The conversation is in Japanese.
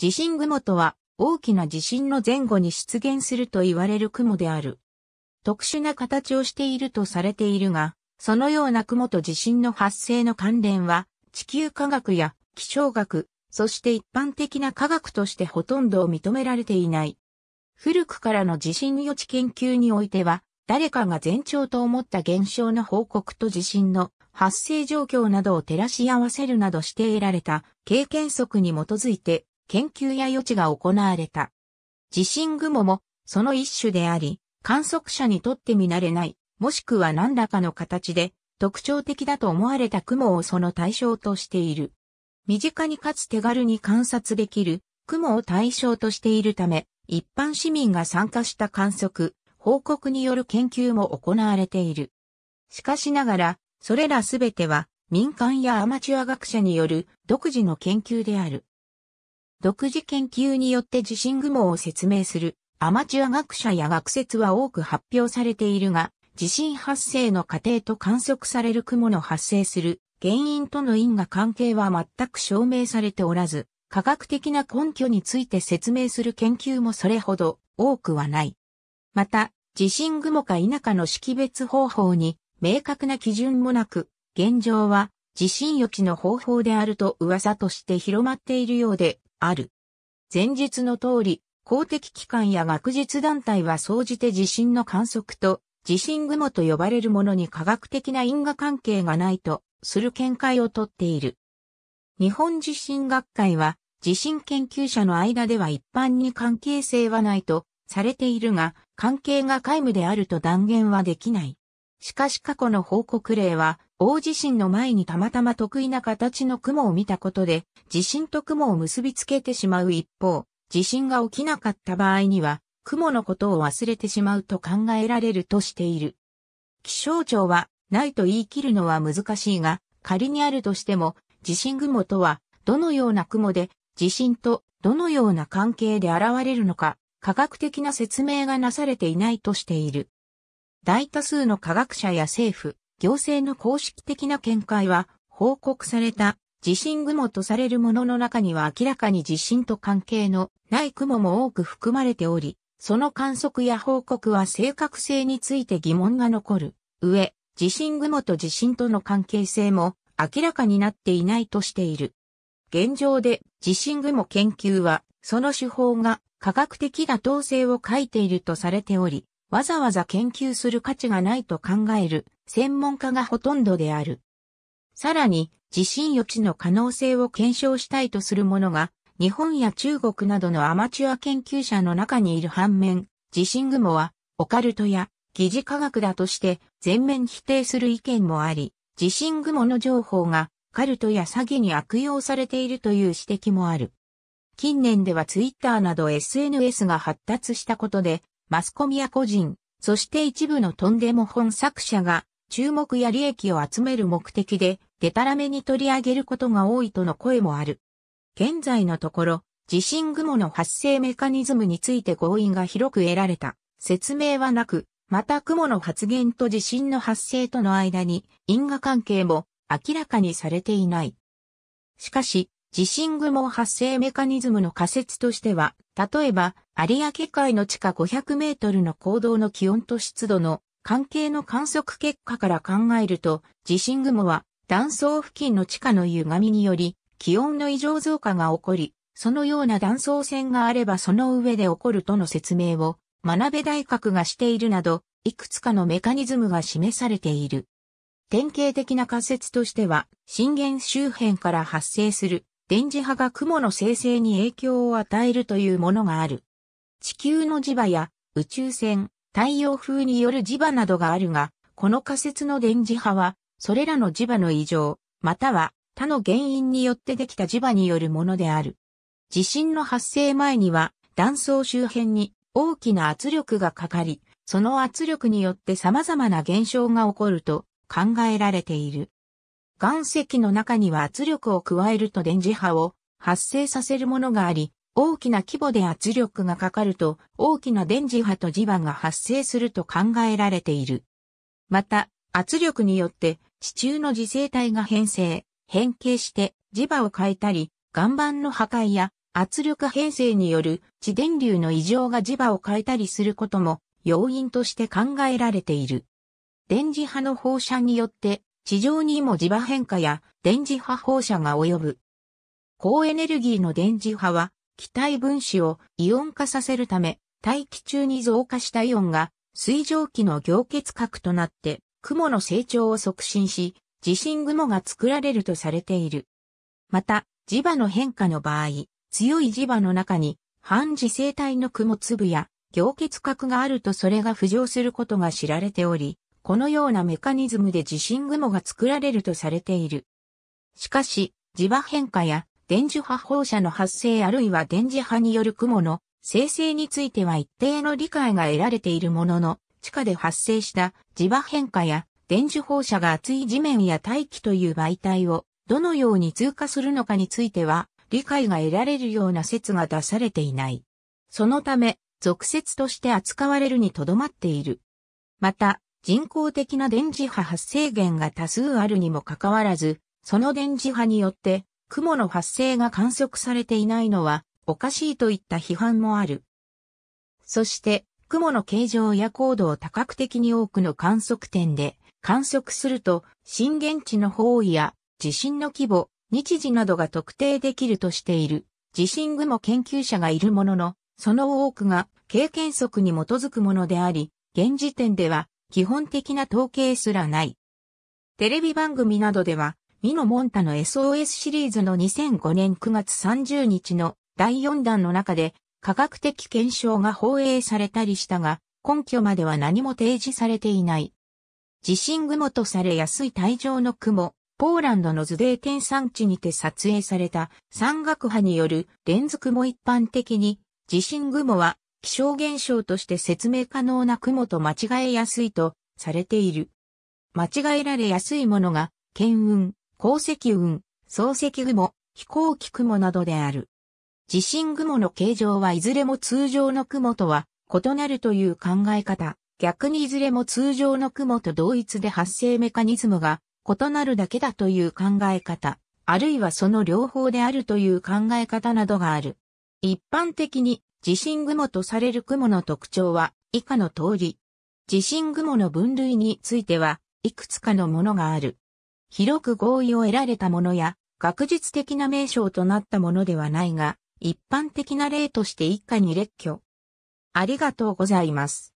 地震雲とは、大きな地震の前後に出現すると言われる雲である。特殊な形をしているとされているが、そのような雲と地震の発生の関連は、地球科学や気象学、そして一般的な科学としてほとんど認められていない。古くからの地震予知研究においては、誰かが前兆と思った現象の報告と地震の発生状況などを照らし合わせるなどして得られた経験則に基づいて研究や予知が行われた。地震雲もその一種であり、観測者にとって見慣れない、もしくは何らかの形で特徴的だと思われた雲をその対象としている。身近にかつ手軽に観察できる雲を対象としているため、一般市民が参加した観測、報告による研究も行われている。しかしながら、それらすべては民間やアマチュア学者による独自の研究である。独自研究によって地震雲を説明するアマチュア学者や学説は多く発表されているが、地震発生の過程と観測される雲の発生する原因との因果関係は全く証明されておらず、科学的な根拠について説明する研究もそれほど多くはない。また、地震雲か否かの識別方法に明確な基準もなく、現状は地震予知の方法であると噂として広まっているようで、ある。前述の通り、公的機関や学術団体は総じて地震の観測と地震雲と呼ばれるものに科学的な因果関係がないとする見解をとっている。日本地震学会は地震研究者の間では一般に関係性はないとされているが関係が皆無であると断言はできない。しかし過去の報告例は大地震の前にたまたま得意な形の雲を見たことで、地震と雲を結びつけてしまう一方、地震が起きなかった場合には、雲のことを忘れてしまうと考えられるとしている。気象庁は、ないと言い切るのは難しいが、仮にあるとしても、地震雲とは、どのような雲で、地震とどのような関係で現れるのか、科学的な説明がなされていないとしている。大多数の科学者や政府、行政の公式的な見解は、報告された地震雲とされるものの中には明らかに地震と関係のない雲も多く含まれており、その観測や報告は正確性について疑問が残る。上、地震雲と地震との関係性も明らかになっていないとしている。現状で地震雲研究は、その手法が科学的妥当性を欠いているとされており、わざわざ研究する価値がないと考える専門家がほとんどである。さらに、地震予知の可能性を検証したいとする者が、日本や中国などのアマチュア研究者の中にいる反面、地震雲は、オカルトや疑似科学だとして全面否定する意見もあり、地震雲の情報がカルトや詐欺に悪用されているという指摘もある。近年ではツイッターなど SNS が発達したことで、マスコミや個人、そして一部のとんでも本作者が注目や利益を集める目的で、デタラメに取り上げることが多いとの声もある。現在のところ、地震雲の発生メカニズムについて合意が広く得られた。説明はなく、また雲の発現と地震の発生との間に因果関係も明らかにされていない。しかし、地震雲発生メカニズムの仮説としては、例えば、有明海の地下500メートルの坑道の気温と湿度の関係の観測結果から考えると、地震雲は断層付近の地下の歪みにより、気温の異常増加が起こり、そのような断層線があればその上で起こるとの説明を、学べ大学がしているなど、いくつかのメカニズムが示されている。典型的な仮説としては、震源周辺から発生する電磁波が雲の生成に影響を与えるというものがある。地球の磁場や宇宙船、太陽風による磁場などがあるが、この仮説の電磁波は、それらの磁場の異常、または他の原因によってできた磁場によるものである。地震の発生前には、断層周辺に大きな圧力がかかり、その圧力によって様々な現象が起こると考えられている。岩石の中には圧力を加えると電磁波を発生させるものがあり、大きな規模で圧力がかかると大きな電磁波と磁場が発生すると考えられている。また、圧力によって地中の磁性体が変性、変形して磁場を変えたり、岩盤の破壊や圧力変性による地電流の異常が磁場を変えたりすることも要因として考えられている。電磁波の放射によって地上にも磁場変化や電磁波放射が及ぶ。高エネルギーの電磁波は気体分子をイオン化させるため、大気中に増加したイオンが水蒸気の凝結核となって雲の成長を促進し、地震雲が作られるとされている。また、磁場の変化の場合、強い磁場の中に半磁性体の雲粒や凝結核があるとそれが浮上することが知られており、このようなメカニズムで地震雲が作られるとされている。しかし、磁場変化や電磁波放射の発生あるいは電磁波による雲の生成については一定の理解が得られているものの、地下で発生した磁場変化や電磁放射が厚い地面や大気という媒体をどのように通過するのかについては理解が得られるような説が出されていない。そのため、俗説として扱われるにとどまっている。また、人工的な電磁波発生源が多数あるにもかかわらず、その電磁波によって雲の発生が観測されていないのはおかしいといった批判もある。そして、雲の形状や高度を多角的に多くの観測点で観測すると、震源地の方位や地震の規模、日時などが特定できるとしている地震雲研究者がいるものの、その多くが経験則に基づくものであり、現時点では基本的な統計すらない。テレビ番組などではミノ・モンタの SOS シリーズの2005年9月30日の第4弾の中で科学的検証が放映されたりしたが、根拠までは何も提示されていない。地震雲とされやすい体状の雲、ポーランドのズデーテン山地にて撮影された山岳波によるレンズ雲一般的に、地震雲は気象現象として説明可能な雲と間違えやすいとされている。間違えられやすいものが、剣雲、鉱石雲、漱石雲、飛行機雲などである。地震雲の形状はいずれも通常の雲とは異なるという考え方。逆にいずれも通常の雲と同一で発生メカニズムが異なるだけだという考え方、あるいはその両方であるという考え方などがある。一般的に地震雲とされる雲の特徴は以下の通り。地震雲の分類についてはいくつかのものがある。広く合意を得られたものや、学術的な名称となったものではないが、一般的な例として一家に列挙。ありがとうございます。